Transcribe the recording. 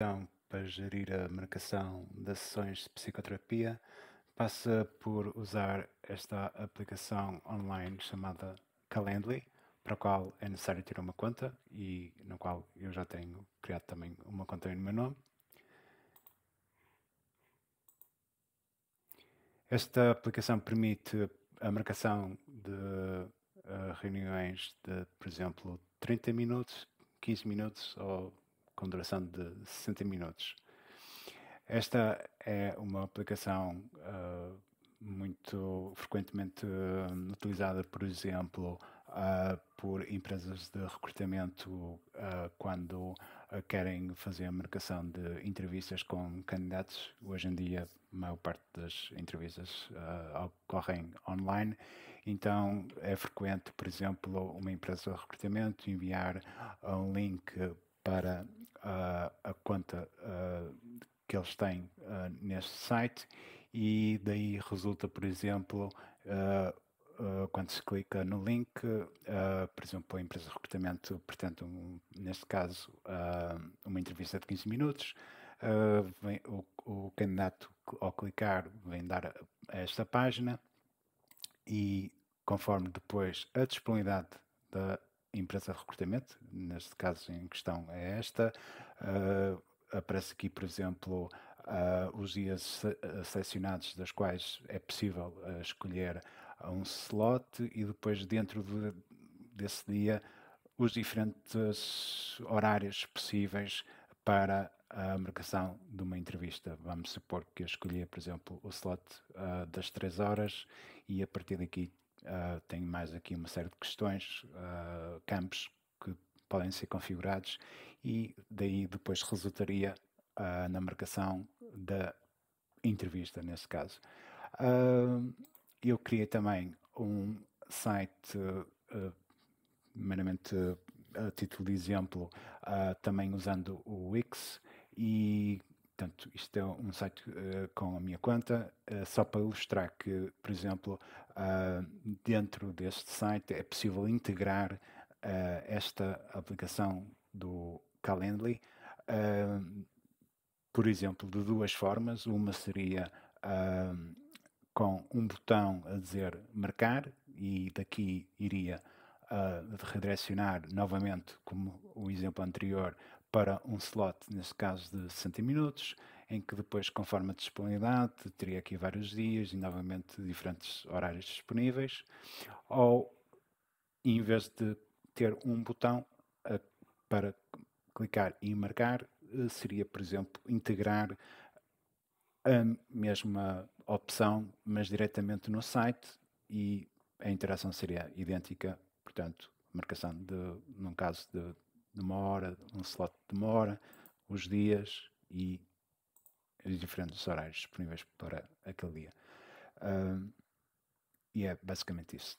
Então, para gerir a marcação das sessões de psicoterapia passa por usar esta aplicação online chamada Calendly, para a qual é necessário ter uma conta e na qual eu já tenho criado também uma conta no meu nome. Esta aplicação permite a marcação de eh, reuniões de, por exemplo, 30 minutos, 15 minutos ou com duração de 60 minutos. Esta é uma aplicação uh, muito frequentemente uh, utilizada, por exemplo, uh, por empresas de recrutamento quando querem fazer a marcação de entrevistas com candidatos. Hoje em dia, a maior parte das entrevistas ocorrem online, então é frequente, por exemplo, uma empresa de recrutamento enviar um link para a conta que eles têm neste site e daí resulta, por exemplo, quando se clica no link, por exemplo, a empresa de recrutamento, portanto, um, neste caso, uma entrevista de 15 minutos, vem, o, o, candidato, ao clicar, vem dar a esta página e, conforme depois a disponibilidade da empresa de recrutamento, neste caso em questão é esta. Uh, aparece aqui, por exemplo, uh, os dias selecionados das quais é possível uh, escolher um slot e depois dentro de, desse dia os diferentes horários possíveis para a marcação de uma entrevista. Vamos supor que eu escolhi, por exemplo, o slot uh, das 3 horas e a partir daqui uh, tenho mais aqui uma série de questões campos que podem ser configurados e daí depois resultaria uh, na marcação da entrevista, nesse caso. Uh, eu criei também um site uh, meramente a título de exemplo, também usando o Wix e Portanto, isto é um site uh, com a minha conta, uh, só para ilustrar que, por exemplo, uh, dentro deste site é possível integrar uh, esta aplicação do Calendly, uh, por exemplo, de duas formas. Uma seria uh, com um botão a dizer marcar, e daqui iria redirecionar novamente, como o exemplo anterior, para um slot, nesse caso de 60 minutos, em que depois, conforme a disponibilidade, teria aqui vários dias e novamente diferentes horários disponíveis, ou em vez de ter um botão uh, para clicar e marcar uh, seria, por exemplo, integrar a mesma opção, mas diretamente no site e a interação seria idêntica, portanto, marcação de, num caso de, de uma hora, um slot de uma hora, os dias e os diferentes horários disponíveis para aquele dia. Uh, e é basicamente isso.